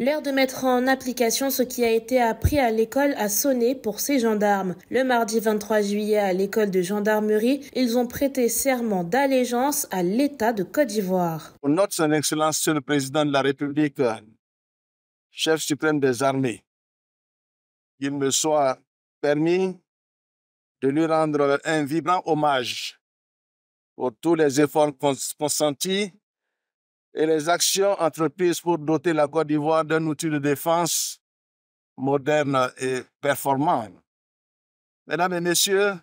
L'heure de mettre en application ce qui a été appris à l'école a sonné pour ces gendarmes. Le mardi 23 juillet à l'école de gendarmerie, ils ont prêté serment d'allégeance à l'État de Côte d'Ivoire. note son excellence, le président de la République, chef suprême des armées. Il me soit permis de lui rendre un vibrant hommage pour tous les efforts consentis et les actions entreprises pour doter la Côte d'Ivoire d'un outil de défense moderne et performant. Mesdames et messieurs,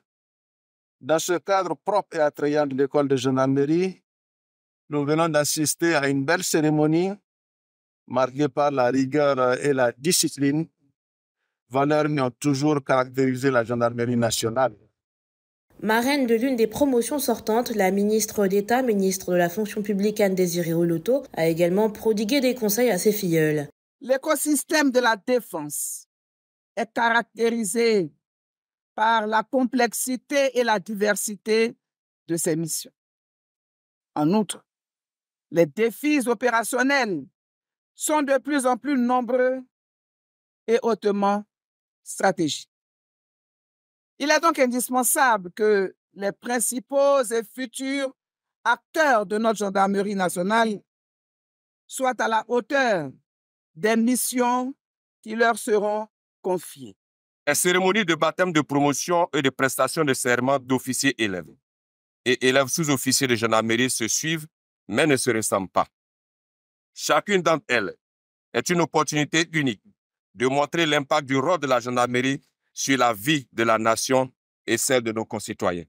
dans ce cadre propre et attrayant de l'école de gendarmerie, nous venons d'assister à une belle cérémonie marquée par la rigueur et la discipline, valeurs qui ont toujours caractérisé la gendarmerie nationale. Marraine de l'une des promotions sortantes, la ministre d'État, ministre de la fonction publique Anne Désirée Oloto, a également prodigué des conseils à ses filleules. L'écosystème de la défense est caractérisé par la complexité et la diversité de ses missions. En outre, les défis opérationnels sont de plus en plus nombreux et hautement stratégiques. Il est donc indispensable que les principaux et futurs acteurs de notre gendarmerie nationale soient à la hauteur des missions qui leur seront confiées. Les cérémonies de baptême de promotion et de prestation de serment d'officiers élèves et élèves sous-officiers de gendarmerie se suivent mais ne se ressemblent pas. Chacune d'entre elles est une opportunité unique de montrer l'impact du rôle de la gendarmerie sur la vie de la nation et celle de nos concitoyens.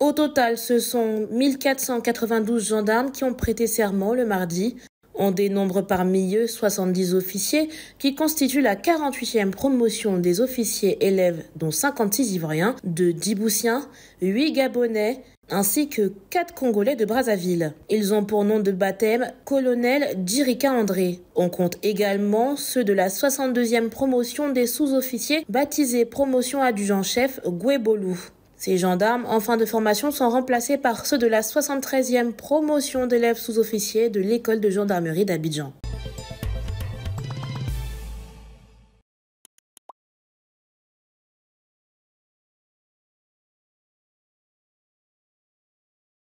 Au total, ce sont 1492 gendarmes qui ont prêté serment le mardi. On dénombre parmi eux 70 officiers qui constituent la 48e promotion des officiers élèves, dont 56 Ivoiriens, de Djiboutiens, 8 Gabonais, ainsi que quatre Congolais de Brazzaville. Ils ont pour nom de baptême Colonel Dirika André. On compte également ceux de la 62e promotion des sous-officiers baptisés promotion adjudant-chef Guebolou. Ces gendarmes en fin de formation sont remplacés par ceux de la 73e promotion d'élèves sous-officiers de l'école de gendarmerie d'Abidjan.